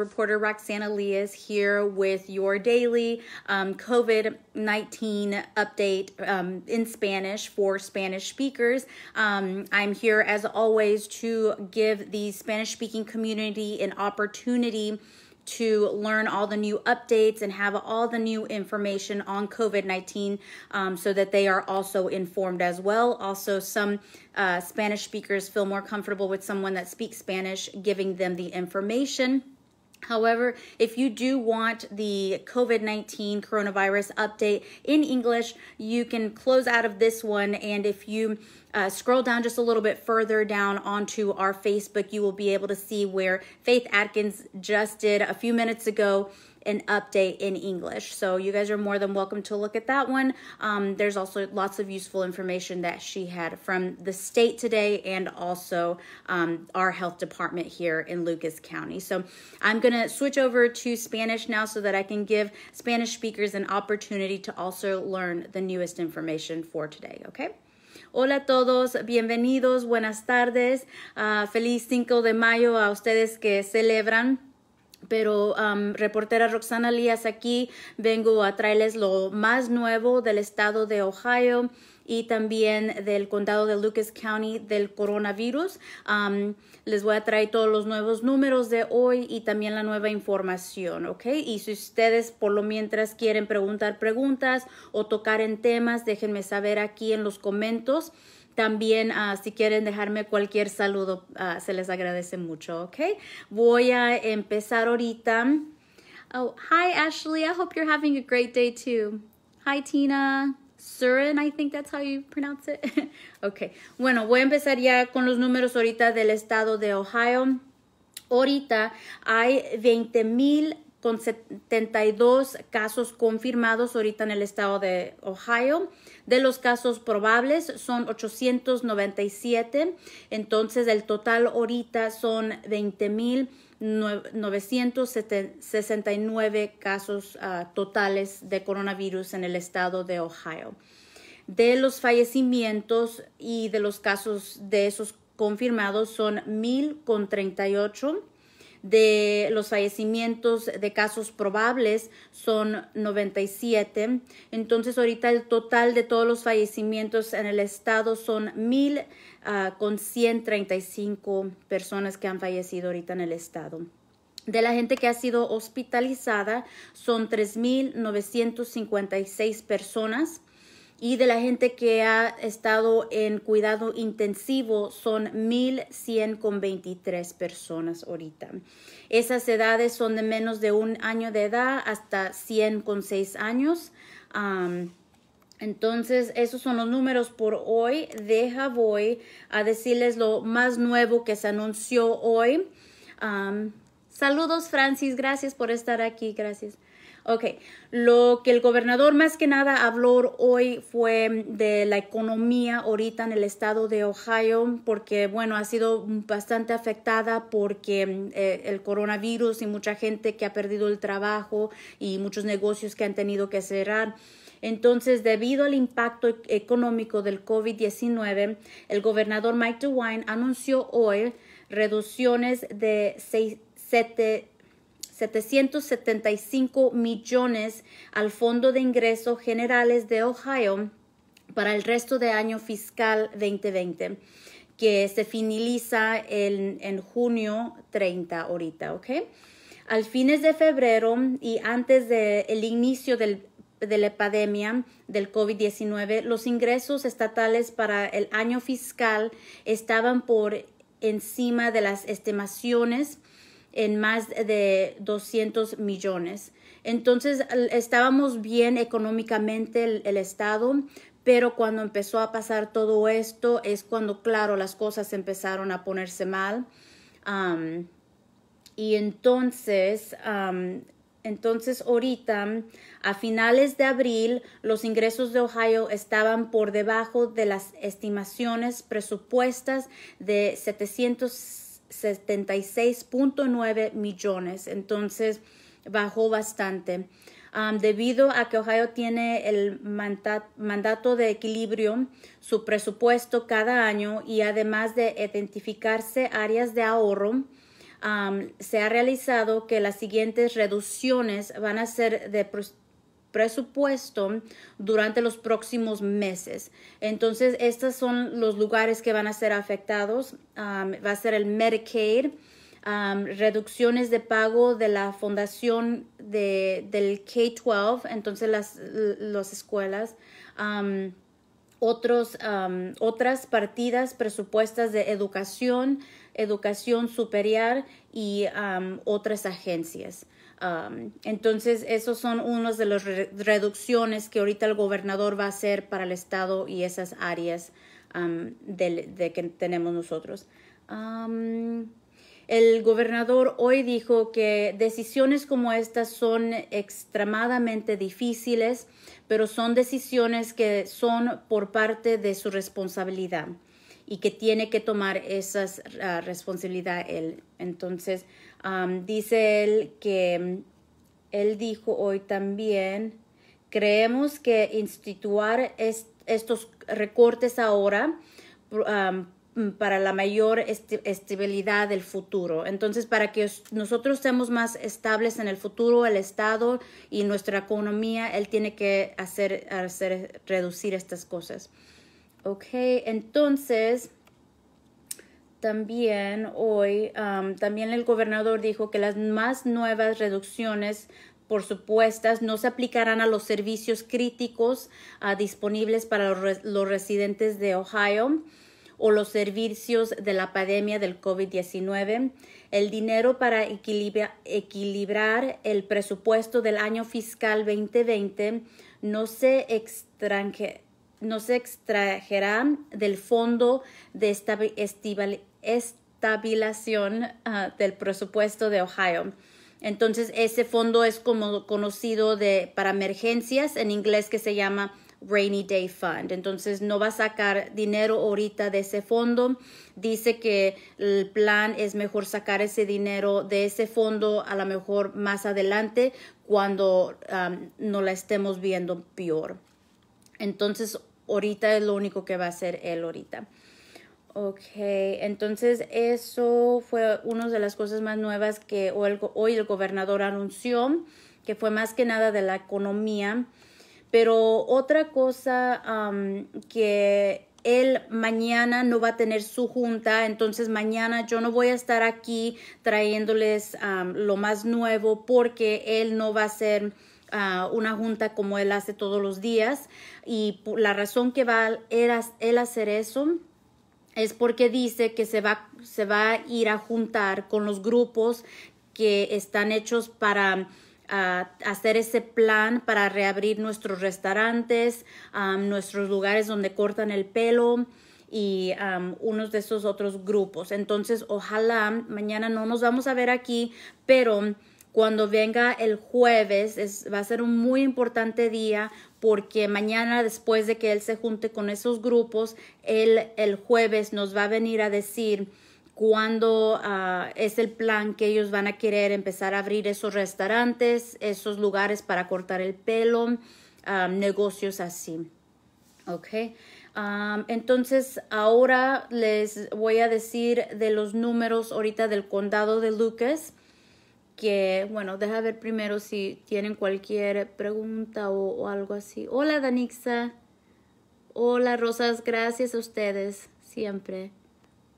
Reporter Roxana Lee is here with your daily um, COVID 19 update um, in Spanish for Spanish speakers. Um, I'm here, as always, to give the Spanish speaking community an opportunity to learn all the new updates and have all the new information on COVID 19 um, so that they are also informed as well. Also, some uh, Spanish speakers feel more comfortable with someone that speaks Spanish giving them the information. However, if you do want the COVID-19 coronavirus update in English, you can close out of this one. And if you uh, scroll down just a little bit further down onto our Facebook, you will be able to see where Faith Atkins just did a few minutes ago an update in English. So you guys are more than welcome to look at that one. Um, there's also lots of useful information that she had from the state today and also um, our health department here in Lucas County. So I'm going to switch over to Spanish now so that I can give Spanish speakers an opportunity to also learn the newest information for today, okay? Hola a todos, bienvenidos, buenas tardes, uh, feliz cinco de mayo a ustedes que celebran. pero reportera Roxana Lías aquí vengo a traerles lo más nuevo del estado de Ohio y también del condado de Lucas County del coronavirus. les voy a traer todos los nuevos números de hoy y también la nueva información, ¿ok? Y si ustedes por lo mientras quieren preguntar preguntas o tocar en temas, déjenme saber aquí en los comentarios. También ah, si quieren dejarme cualquier saludo, ah, se les agradece mucho, ¿ok? Voy a empezar ahorita. Oh, hi Ashley, I hope you're having a great day too. Hi Tina. Surin, I think that's how you pronounce it. ok, bueno, voy a empezar ya con los números ahorita del estado de Ohio. Ahorita hay 20,000 con 72 casos confirmados ahorita en el estado de Ohio. De los casos probables son 897, entonces el total ahorita son 20.969 casos ah, totales de coronavirus en el estado de Ohio. De los fallecimientos y de los casos de esos confirmados son 1.038 de los fallecimientos de casos probables son 97. Entonces ahorita el total de todos los fallecimientos en el estado son 1,135 ah, personas que han fallecido ahorita en el estado. De la gente que ha sido hospitalizada son 3.956 personas y de la gente que ha estado en cuidado intensivo son 1,123 personas ahorita. Esas edades son de menos de un año de edad hasta con seis años. entonces, esos son los números por hoy. Deja voy a decirles lo más nuevo que se anunció hoy. saludos, Francis. Gracias por estar aquí. Gracias. Ok, lo que el gobernador más que nada habló hoy fue de la economía ahorita en el estado de Ohio, porque bueno, ha sido bastante afectada porque eh, el coronavirus y mucha gente que ha perdido el trabajo y muchos negocios que han tenido que cerrar. Entonces, debido al impacto e-, económico del COVID-19, el gobernador Mike DeWine anunció hoy reducciones de 7, 775 millones al Fondo de Ingresos Generales de Ohio para el resto de año fiscal 2020, que se finaliza en, junio 30 ahorita, ¿ok? Al fines de febrero y antes del inicio de la epidemia del COVID-19, los ingresos estatales para el año fiscal estaban por encima de las estimaciones en más de 200 millones. Entonces estábamos bien económicamente el, Estado, pero cuando empezó a pasar todo esto es cuando, claro, las cosas empezaron a ponerse mal. y entonces, entonces ahorita, a finales de abril, los ingresos de Ohio estaban por debajo de las estimaciones presupuestas de 700 76.9 millones. Entonces bajó bastante. debido a que Ohio tiene el mandato de equilibrio, su presupuesto cada año y además de identificarse áreas de ahorro, se ha realizado que las siguientes reducciones van a ser de presupuesto durante los próximos meses. Entonces, estos son los lugares que van a ser afectados. va a ser el Medicaid, reducciones de pago de la fundación de, del K-12, entonces las, escuelas. otros, otras partidas presupuestas de educación, educación superior y otras agencias entonces, esos son unos de las reducciones que ahorita el gobernador va a hacer para el estado y esas áreas de, que tenemos nosotros. el gobernador hoy dijo que decisiones como estas son extremadamente difíciles, pero son decisiones que son por parte de su responsabilidad y que tiene que tomar esa ah, responsabilidad él. Entonces, dice él que mm, él dijo hoy también, creemos que instituar estos recortes ahora mm, para la mayor estabilidad del futuro. Entonces, para que nosotros seamos más estables en el futuro, el Estado y nuestra economía, él tiene que hacer, hacer reducir estas cosas. Ok, entonces también hoy, también el gobernador dijo que las más nuevas reducciones por supuestas no se aplicarán a los servicios críticos ah, disponibles para los, residentes de Ohio o los servicios de la pandemia del COVID-19. El dinero para equilibrar el presupuesto del año fiscal 2020 no se extranje no se del fondo de estabilización ah, del presupuesto de Ohio. Entonces, ese fondo es como conocido de, para emergencias, en inglés que se llama Rainy Day Fund. Entonces, no va a sacar dinero ahorita de ese fondo. Dice que el plan es mejor sacar ese dinero de ese fondo a lo mejor más adelante cuando no la estemos viendo peor. Entonces, ahorita es lo único que va a hacer él ahorita. Ok, entonces eso fue una de las cosas más nuevas que hoy el gobernador anunció, que fue más que nada de la economía. Pero otra cosa que él mañana no va a tener su junta, entonces mañana yo no voy a estar aquí trayéndoles lo más nuevo porque él no va a hacer ah, una junta como él hace todos los días. Y la razón que va a él hacer eso es porque dice que se va, se va a ir a juntar con los grupos que están hechos para ah, hacer ese plan para reabrir nuestros restaurantes, nuestros lugares donde cortan el pelo y unos de esos otros grupos. Entonces, ojalá mañana no nos vamos a ver aquí, pero cuando venga el jueves, va a ser un muy importante día porque mañana después de que él se junte con esos grupos, él el jueves nos va a venir a decir cuándo ah, es el plan que ellos van a querer empezar a abrir esos restaurantes, esos lugares para cortar el pelo, ah, negocios así. Ok. entonces, ahora les voy a decir de los números ahorita del condado de Lucas que, bueno, deja ver primero si tienen cualquier pregunta o, algo así. Hola Danixa. Hola Rosas, gracias a ustedes siempre.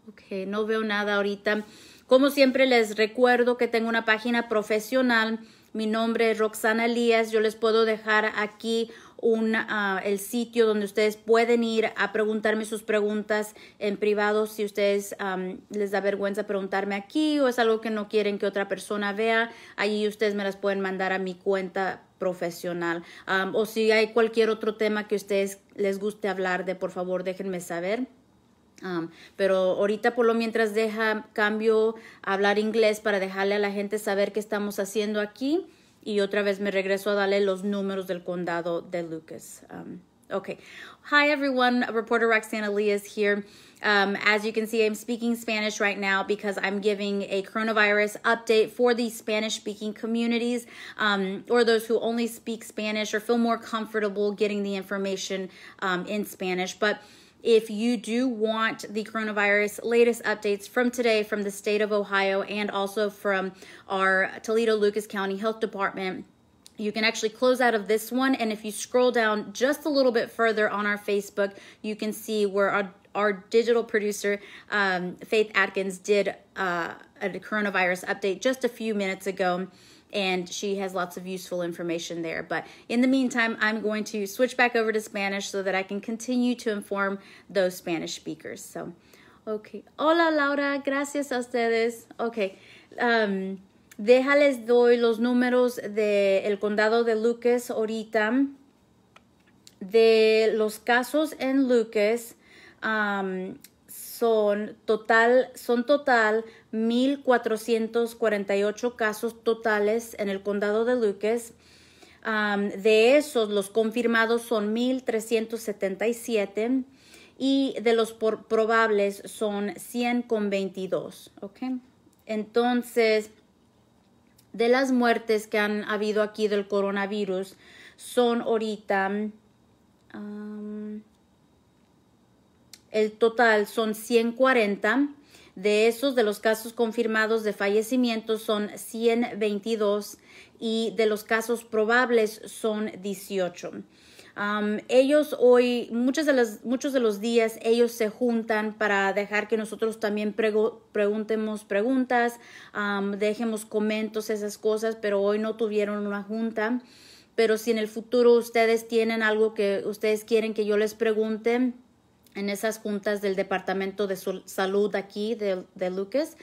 Ok, no veo nada ahorita. Como siempre les recuerdo que tengo una página profesional. Mi nombre es Roxana Elías. Yo les puedo dejar aquí un, ah, el sitio donde ustedes pueden ir a preguntarme sus preguntas en privado si ustedes les da vergüenza preguntarme aquí o es algo que no quieren que otra persona vea. Allí ustedes me las pueden mandar a mi cuenta profesional. o si hay cualquier otro tema que ustedes les guste hablar de, por favor, déjenme saber. pero ahorita por lo mientras deja cambio hablar inglés para dejarle a la gente saber qué estamos haciendo aquí. y otra vez me regreso a darle los números del condado de Lucas. Um, okay. Hi, everyone. Reporter Roxana Lee is here. Um, as you can see, I'm speaking Spanish right now because I'm giving a coronavirus update for the Spanish speaking communities um, or those who only speak Spanish or feel more comfortable getting the information um, in Spanish. But if you do want the coronavirus latest updates from today from the state of Ohio and also from our Toledo Lucas County Health Department. You can actually close out of this one, and if you scroll down just a little bit further on our Facebook, you can see where our, our digital producer, um, Faith Atkins, did uh, a coronavirus update just a few minutes ago and she has lots of useful information there. But in the meantime, I'm going to switch back over to Spanish so that I can continue to inform those Spanish speakers. So, okay. Hola, Laura. Gracias a ustedes. Okay. Um, déjales doy los números de el condado de Lucas ahorita. De los casos en Lucas, um, son total, son total 1.448 casos totales en el condado de Luques. de esos, los confirmados son 1.377 y de los probables son 100 con 22. Entonces, de las muertes que han habido aquí del coronavirus, son ahorita... El total son 140. De esos, de los casos confirmados de fallecimiento son 122 y de los casos probables son 18. ellos hoy, muchas de las, muchos de los días, ellos se juntan para dejar que nosotros también preguntemos preguntas, dejemos comentos, esas cosas, pero hoy no tuvieron una junta. Pero si en el futuro ustedes tienen algo que ustedes quieren que yo les pregunte, en esas juntas del Departamento de Salud aquí de, Lucas.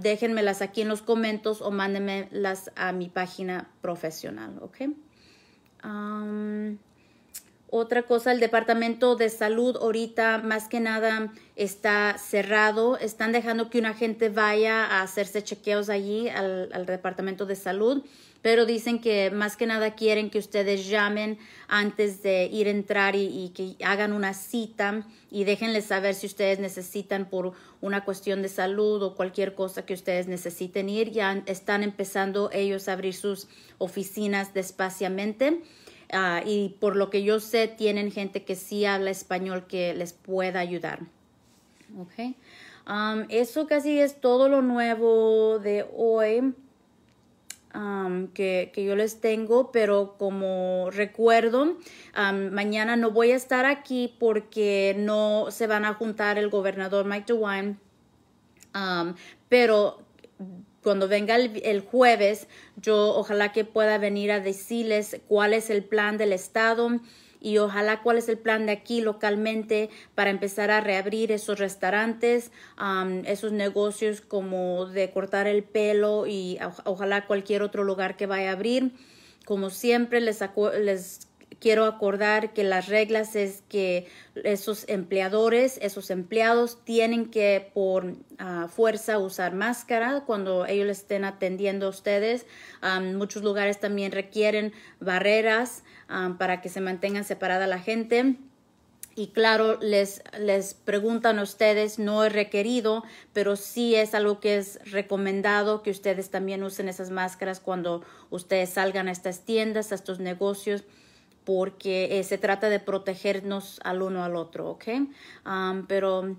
déjenmelas aquí en los comentarios o mándenmelas a mi página profesional, ¿ok? otra cosa, el Departamento de Salud ahorita más que nada está cerrado. Están dejando que una gente vaya a hacerse chequeos allí al Departamento de Salud pero dicen que más que nada quieren que ustedes llamen antes de ir a entrar y, que hagan una cita y déjenles saber si ustedes necesitan por una cuestión de salud o cualquier cosa que ustedes necesiten ir. Ya están empezando ellos a abrir sus oficinas despaciamente. Ah, y por lo que yo sé, tienen gente que sí habla español que les pueda ayudar. Okay. Um, eso casi es todo lo nuevo de hoy que, yo les tengo, pero como recuerdo, mañana no voy a estar aquí porque no se van a juntar el gobernador Mike DeWine, pero cuando venga el, jueves, yo ojalá que pueda venir a decirles cuál es el plan del Estado y ojalá cuál es el plan de aquí localmente para empezar a reabrir esos restaurantes, esos negocios como de cortar el pelo y ojalá cualquier otro lugar que vaya a abrir. Como siempre les, quiero acordar que las reglas es que esos empleadores, esos empleados tienen que por ah, fuerza usar máscara cuando ellos estén atendiendo a ustedes. muchos lugares también requieren barreras Ah, para que se mantengan separada la gente y claro, les, les preguntan a ustedes, no es requerido, pero sí es algo que es recomendado que ustedes también usen esas máscaras cuando ustedes salgan a estas tiendas, a estos negocios, porque eh, se trata de protegernos al uno al otro, ¿ok? Ah, pero,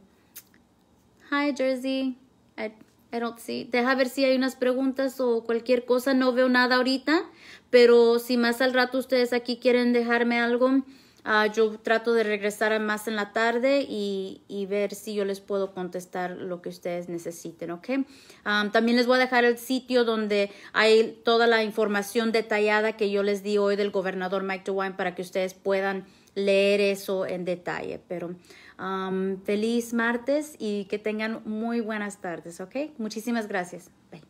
hi Jersey, I Deja ver si hay unas preguntas o cualquier cosa. No veo nada ahorita, pero si más al rato ustedes aquí quieren dejarme algo, ah, yo trato de regresar más en la tarde y, ver si yo les puedo contestar lo que ustedes necesiten, ¿ok? Ah, también les voy a dejar el sitio donde hay toda la información detallada que yo les di hoy del gobernador Mike DeWine para que ustedes puedan leer eso en detalle, pero feliz martes y que tengan muy buenas tardes, ¿ok? Muchísimas gracias. Bye.